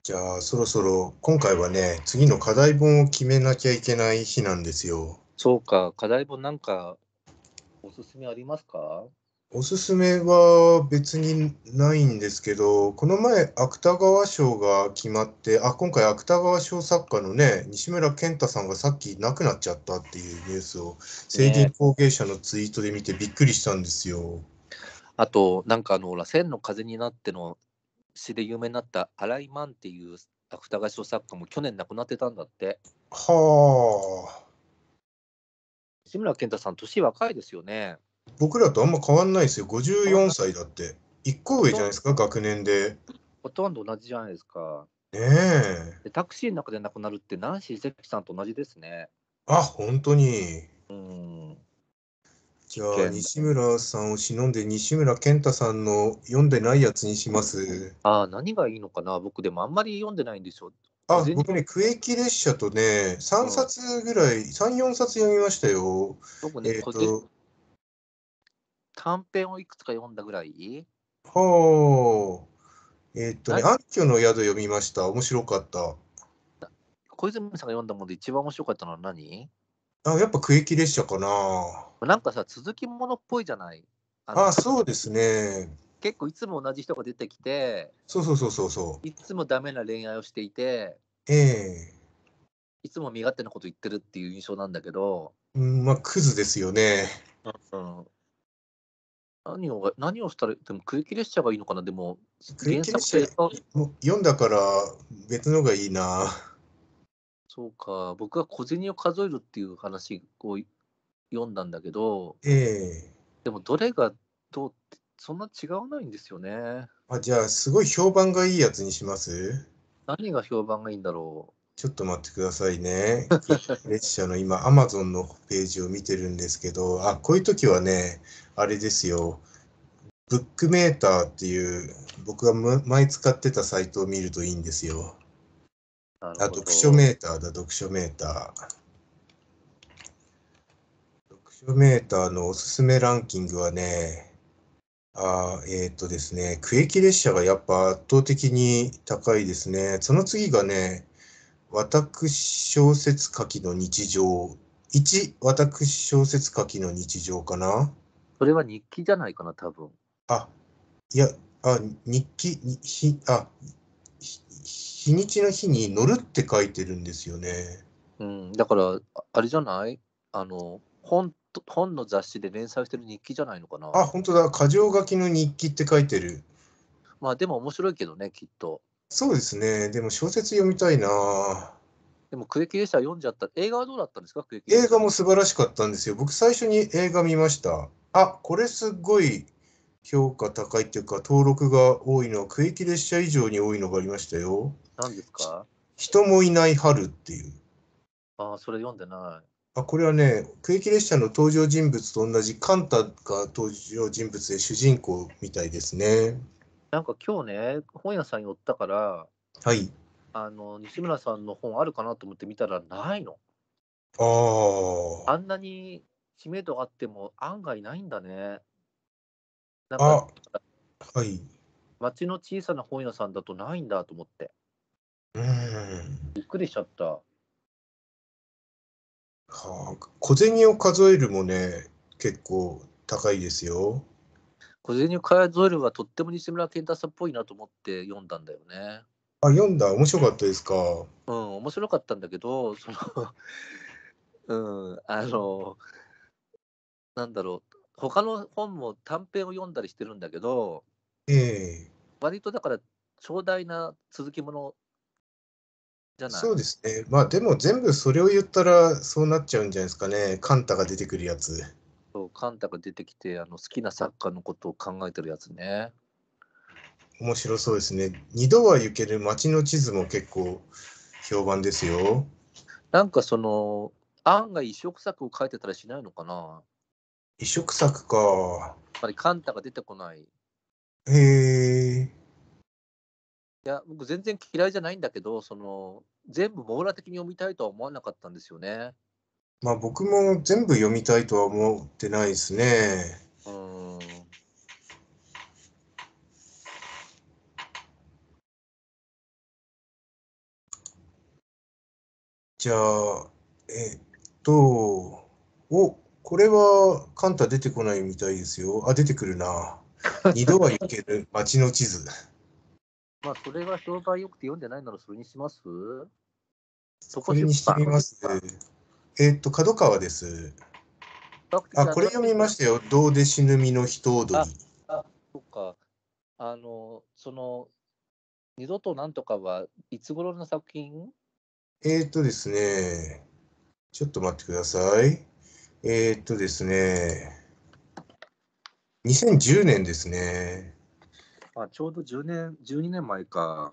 じゃあ、そろそろ、今回はね、次の課題本を決めなきゃいけない日なんですよ。そうか、課題本なんか、おすすめありますかおすすめは別にないんですけど、この前、芥川賞が決まって、あ、今回、芥川賞作家のね、西村健太さんがさっき亡くなっちゃったっていうニュースを、成人後継者のツイートで見てびっくりしたんですよ。ね、あと、なんかあの、らせんの風になっての詩で有名になった新井満っていう芥川賞作家も去年亡くなってたんだって。はあ。西村健太さん、年若いですよね。僕らとあんま変わんないですよ。54歳だって。1個上じゃないですか、学年で。ほとんど同じじゃないですか。ねえ。でタクシーの中で亡くなるって、ナンシー関さんと同じですね。あ、本当に。うん。じゃあ、西村さんを忍んで、西村健太さんの読んでないやつにします。あ何がいいのかな、僕でもあんまり読んでないんでしょあ、僕ね、区域列車とね、3冊ぐらい、3、4冊読みましたよ。僕ね、えーと短編をいくつか読んだぐらいはあ。えー、っとね、アンキュの宿読みました。面白かった。小泉さんが読んだもので一番面白かったのは何あやっぱ区域列車かな。なんかさ、続きものっぽいじゃないああ、そうですね。結構いつも同じ人が出てきて、そうそうそうそうそう。いつもダメな恋愛をしていて、ええいつも身勝手なこと言ってるっていう印象なんだけど。うん、まあ、クズですよね。ん、うん、何を何をしたら、でも空気列車がいいのかな、でも、原作読んだから別のがいいな。そうか、僕は小銭を数えるっていう話を読んだんだけど、ええー、でもどれがどうって、そんな違わないんですよね。あじゃあ、すごい評判がいいやつにします何が評判がいいんだろうちょっと待ってくださいね。列車の今、アマゾンのページを見てるんですけど、あ、こういう時はね、あれですよ、ブックメーターっていう、僕が前使ってたサイトを見るといいんですよ。あ、読書メーターだ、読書メーター。読書メーターのおすすめランキングはね、あえっ、ー、とですね、区域列車がやっぱ圧倒的に高いですね。その次がね、私小説書きの日常。1、私小説書きの日常かな。それは日記じゃないかな、多分。あ、いや、あ、日記、日、あ、日にちの日に乗るって書いてるんですよね。うん、だから、あれじゃないあの、本本の雑誌で連載してる日記じゃないのかな。あ、本当だ。箇条書きの日記って書いてる。まあ、でも面白いけどね、きっと。そうですね。でも小説読みたいな。でも、クエキ車読んじゃった。映画はどうだったんですか、クエキ映画も素晴らしかったんですよ。僕、最初に映画見ました。あ、これすごい評価高いっていうか、登録が多いのは、クエキ車以上に多いのがありましたよ。何ですか人もいない春っていう。ああ、それ読んでない。あこれはね、区域列車の登場人物と同じカンタが登場人物で主人公みたいですね。なんか今日ね、本屋さん寄ったから、はい。あの、西村さんの本あるかなと思って見たら、ないの。ああ。あんなに知名度あっても、案外ないんだね。なんか、はい。町の小さな本屋さんだとないんだと思って。うん。びっくりしちゃった。はあ、小銭を数えるもね、結構高いですよ。小銭を数えるはとっても西村健太さんっぽいなと思って読んだんだよね。あ読んだ面白かったですか。うん面白かったんだけどその うんあのなんだろう他の本も短編を読んだりしてるんだけど、ええー、割とだから長大な続きものじゃないそうですね。まあでも全部それを言ったらそうなっちゃうんじゃないですかね。カンタが出てくるやつ。そう、カンタが出てきて、あの好きな作家のことを考えてるやつね。面白そうですね。二度は行ける街の地図も結構評判ですよ。なんかその、案外移植作を書いてたりしないのかな移植作か。やっぱりカンタが出てこない。へえ。いや、僕全然嫌いじゃないんだけど、その、全部網羅的に読みたいとは思わなかったんですよね。まあ僕も全部読みたいとは思ってないですね。うん。じゃあ、えっと、お、これはカンタ出てこないみたいですよ。あ、出てくるな。二度は行ける街 の地図。まあ、それが評判良くて読んでないならそれにしますそこにしてみます。えっと、角川です。あ、これ読みましたよ。どうで死ぬ身の人踊り。あ、そっか。あの、その、二度となんとかはいつ頃の作品えっとですね、ちょっと待ってください。えっとですね、2010年ですね。あ、ちょうど10年、12年前か。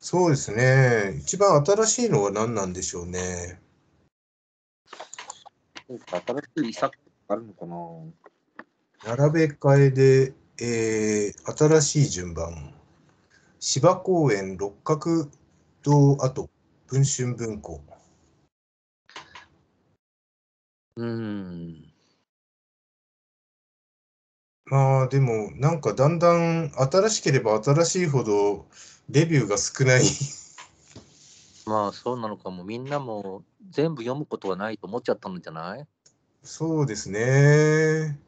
そうですね。一番新しいのは何なんでしょうね。そうか、新しい作あるのかな並べ替えで、えー、新しい順番。芝公園六角堂跡文春文庫。うん。まあでもなんかだんだん新しければ新しいほどレビューが少ないまあそうなのかもみんなも全部読むことはないと思っちゃったんじゃないそうですね。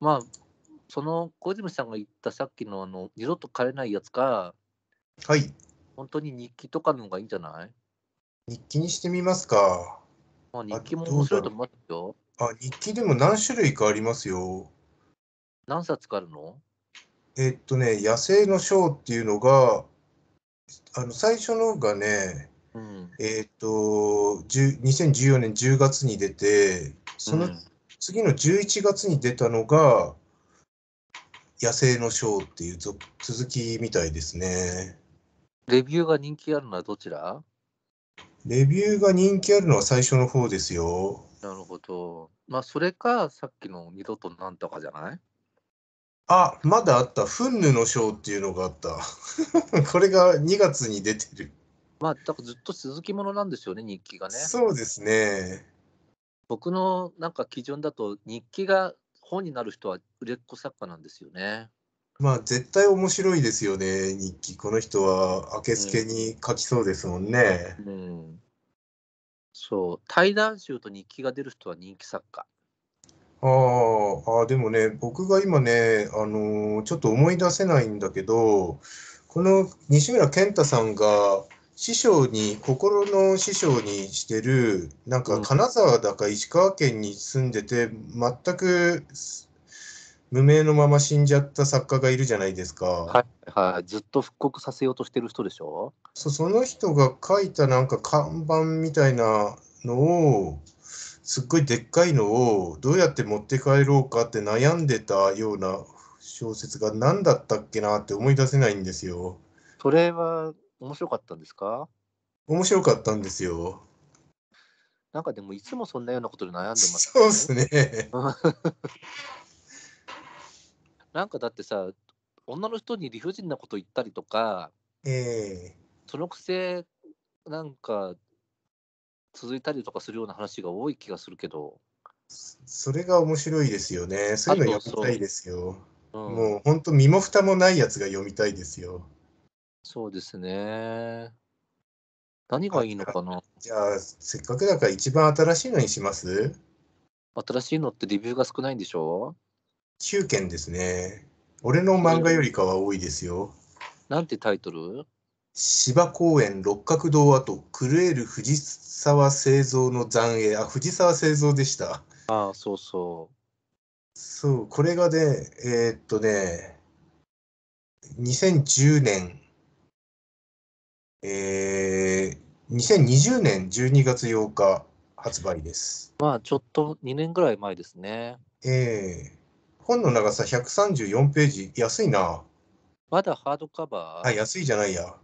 まあその小泉さんが言ったさっきのあの二度と枯れないやつか、はい、本当に日記とかの方がいいんじゃない日記にしてみますか。まあ、日記も面白いと思いますよ。あ、日記でも何種類かありますよ。何冊かあるのえっとね、野生の章っていうのが、あの最初のがね、うん、えっ、ー、と2014年10月に出てその次の11月に出たのが「野生のショー」っていう続きみたいですね。レビューが人気あるのはどちらレビューが人気あるのは最初の方ですよ。なるほど。まあそれかさっきの「二度となんとか」じゃないあ、まだあった。フンヌの章っていうのがあった。これが2月に出てる。まあ、だからずっと続きものなんですよね、日記がね。そうですね。僕のなんか基準だと、日記が本になる人は売れっ子作家なんですよね。まあ、絶対面白いですよね、日記。この人は、明けすけに書きそうですもんね。うん、うん、そう、対談集と日記が出る人は人気作家。ああ、でもね、僕が今ね、あのーちょっと思い出せないんだけど、この西村健太さんが師匠に、心の師匠にしてる、なんか金沢だか石川県に住んでて、全く無名のまま死んじゃった作家がいるじゃないですか。はいずっと復刻させようとしてる人でしょそその人が書いたなんか看板みたいなのを、すっごいでっかいのをどうやって持って帰ろうかって悩んでたような小説が何だったっけなって思い出せないんですよ。それは面白かったんですか面白かったんですよ。なんかでもいつもそんなようなことで悩んでます、ね、そうですね。なんかだってさ、女の人に理不尽なこと言ったりとか、えー、そのくせ、なんか続いたりとかするような話が多い気がするけど。それが面白いですよね。そういうの読みたいですよ。ううん、もう本当身も蓋もないやつが読みたいですよ。そうですね。何がいいのかなじゃあせっかくだから一番新しいのにします新しいのってレビューが少ないんでしょ ?9 件ですね。俺の漫画よりかは多いですよ。なんてタイトル芝公園六角堂跡狂える藤沢製造の残影あ藤沢製造でしたああそうそうそうこれがねえー、っとね2010年えー、2020年12月8日発売ですまあちょっと2年ぐらい前ですねええー、本の長さ134ページ安いなまだハードカバーあ、安いじゃないや。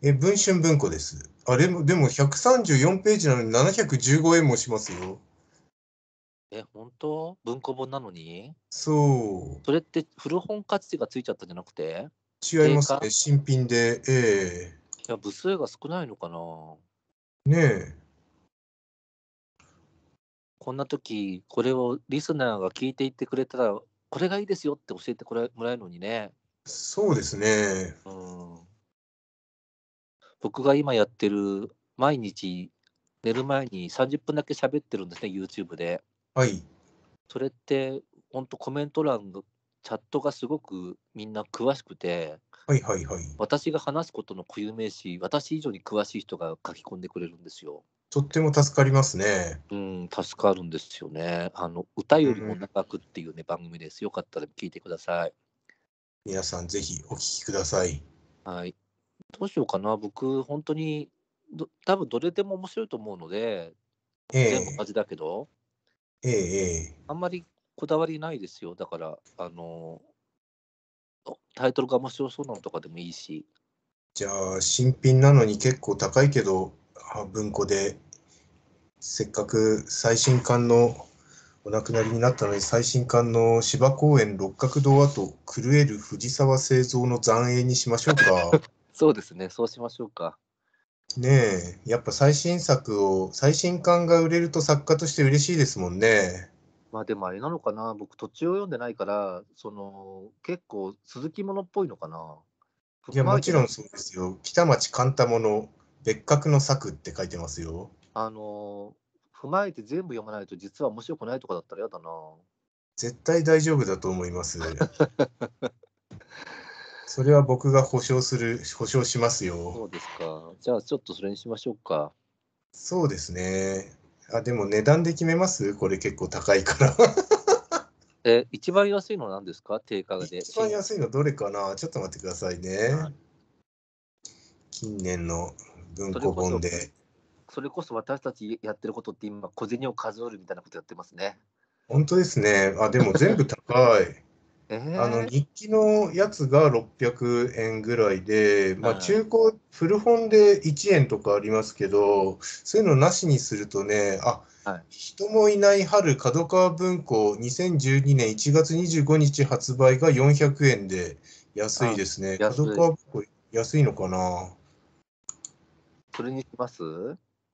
え、文春文庫です。あれも、でも134ページなのに715円もしますよ。え、本当文庫本なのにそう。それって古本価値がついちゃったんじゃなくて違いますね。新品で。ええいや、部数が少ないのかなねえ。こんな時これをリスナーが聞いていってくれたらこれがいいですよって教えてもらえるのにねそうですね、うん、僕が今やってる毎日寝る前に30分だけ喋ってるんですね YouTube で。はい。それって本当コメント欄のチャットがすごくみんな詳しくて、はいはいはい。私が話すことの固有名詞、私以上に詳しい人が書き込んでくれるんですよ。とっても助かりますね。うん、助かるんですよね。あの歌よりも長くっていうね、うん、番組です。よかったら聞いてください。皆さんぜひお聞きください。はい。どうしようかな、僕、本当に、ど多分どれでも面白いと思うので、全部じだけど、ええあんまりこだわりないですよ。だから、あの、タイトルが面白そうなのとかでもいいし、じゃあ新品なのに結構高いけど文庫でせっかく最新刊のお亡くなりになったのに最新刊の芝公園六角堂跡狂える藤沢製造の残影にしましょうか。そうですね、そうしましょうか。ねえ、やっぱ最新作を、最新刊が売れると作家として嬉しいですもんね。まあでもあれなのかな、僕、土地を読んでないから、その結構、鈴木ものっぽいのかな。いや、もちろんそうですよ。北町勘太もの、別格の作って書いてますよ。あの、踏まえて全部読まないと、実は面白くないとかだったら嫌だな。絶対大丈夫だと思います。それは僕が保証する、保証しますよ。そうですか。じゃあ、ちょっとそれにしましょうか。そうですね。あ、でも値段で決めますこれ結構高いから え、一番安いのなんですか定価で。一番安いのどれかなちょっと待ってくださいね。近年の文庫本でそれこそ私たちやってることって今、小銭を数えるみたいなことやってますね。本当ですね。あ、でも全部高い。あの日記のやつが600円ぐらいで、まあ、中古、古本で1円とかありますけど、そういうのなしにするとね、あ、はい、人もいない春、角川文庫、2012年1月25日発売が400円で安いですね。角川文庫、安いのかなそれにします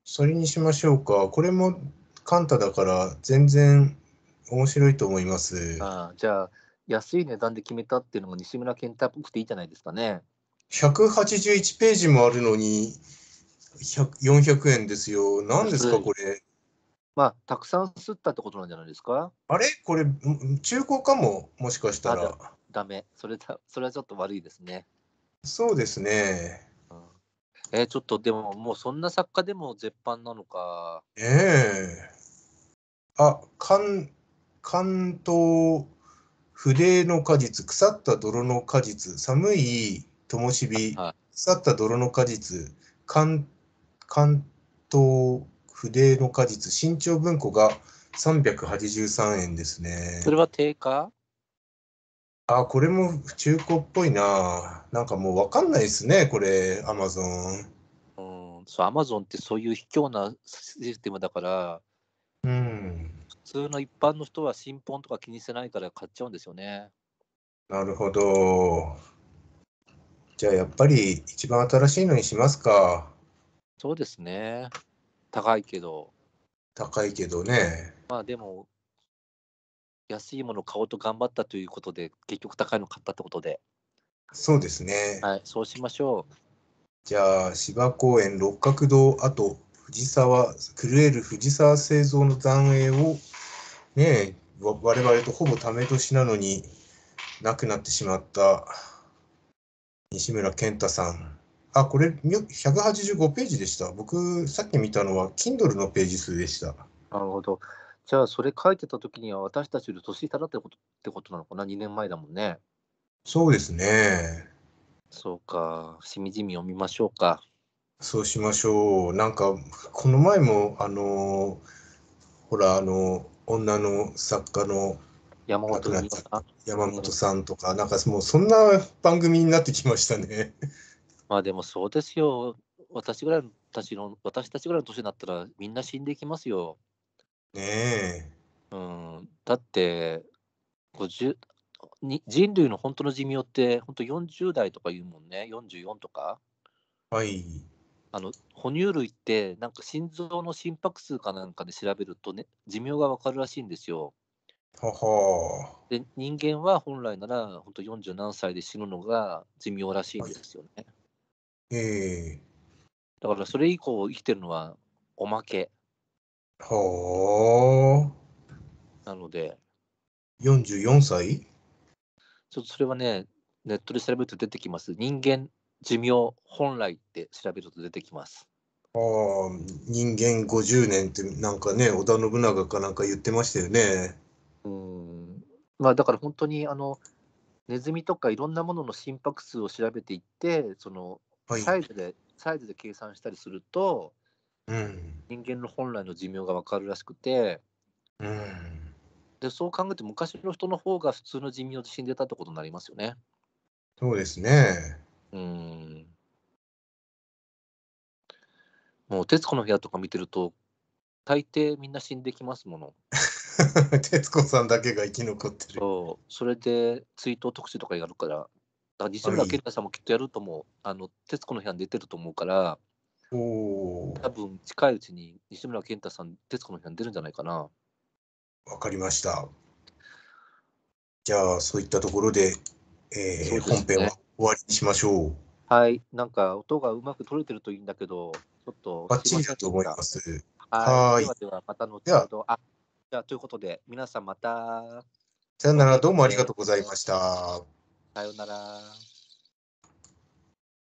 それにしましょうか。これもカンタだから全然面白いと思います。あじゃあ安い値段で決めたっていうのも西村健太っぽくていいじゃないですかね。181ページもあるのに400円ですよ。何ですかこれ。まあたくさん吸ったってことなんじゃないですか。あれこれ中古かももしかしたら。だめ、それだそれはちょっと悪いですね。そうですね。うん、えー、ちょっとでももうそんな作家でも絶版なのか。ええー、あ関東筆の果実、腐った泥の果実、寒い灯火、腐った泥の果実、関関東筆の果実、新潮文庫が383円ですね。それは定価あ、これも中古っぽいな。なんかもう分かんないですね、これ、アマゾン。うん、そう、アマゾンってそういう卑怯なシステムだから、うん、通の一般の人は新本とか気にせないから買っちゃうんですよね。なるほど。じゃあやっぱり一番新しいのにしますか。そうですね。高いけど。高いけどね。まあでも、安いもの買おうと頑張ったということで、結局高いの買ったってことで。そうですね。はい、そうしましょう。じゃあ芝公園六角堂あと藤沢クルエル藤沢製造の残影をねえ、我々とほぼため年なのに亡くなってしまった西村健太さん。あ、これ185ページでした。僕、さっき見たのは Kindle のページ数でした。なるほど。じゃあ、それ書いてた時には私たちより年下だってことってことなのかな ?2 年前だもんね。そうですね。そうか。しみじみ読みましょうか。そうしましょう。なんか、この前も、あのー、ほら、あのー女の作家の山本さん山本さんとか、なんかもうそんな番組になってきましたね。まあでもそうですよ。私ぐらいたちの私たちぐらいの年になったらみんな死んでいきますよ。ねえ。うん、だってに人類の本当の寿命って本当40代とか言うもんね44とか。はい。あの哺乳類ってなんか心臓の心拍数かなんかで調べるとね寿命がわかるらしいんですよ。ははで人間は本来なら本当40何歳で死ぬのが寿命らしいんですよね。えー、だからそれ以降生きてるのはおまけ。はあ。なので。44歳ちょっとそれはねネットで調べると出てきます。人間寿命本来って調べると出てきます。ああ、人間50年ってなんかね織田信長かなんか言ってましたよね。うんまあ、だから本当にあのネズミとかいろんなものの心拍数を調べていってそのサイズで、はい、サイズで計算したりすると、うん、人間の本来の寿命が分かるらしくて、うん、でそう考えて昔の人の方が普通の寿命で死んでたってことになりますよね。そうですね。うん。もう、徹子の部屋とか見てると、大抵みんな死んできますもの。徹子さんだけが生き残ってる。そう、それで追悼特集とかやるから、だから西村健太さんもきっとやると思う。あの、徹子の部屋に出てると思うから、おお。多分近いうちに西村健太さん、徹子の部屋に出るんじゃないかな。わかりました。じゃあ、そういったところで、えー、ね、本編は終わりにしましょう。はい、なんか音がうまく取れてるといいんだけど、ちょっと。バッチリだと思います。はい。はいではまた後ほど。あ、じゃあということで、皆さんまた。さよなら、どうもありがとうございました。さよなら。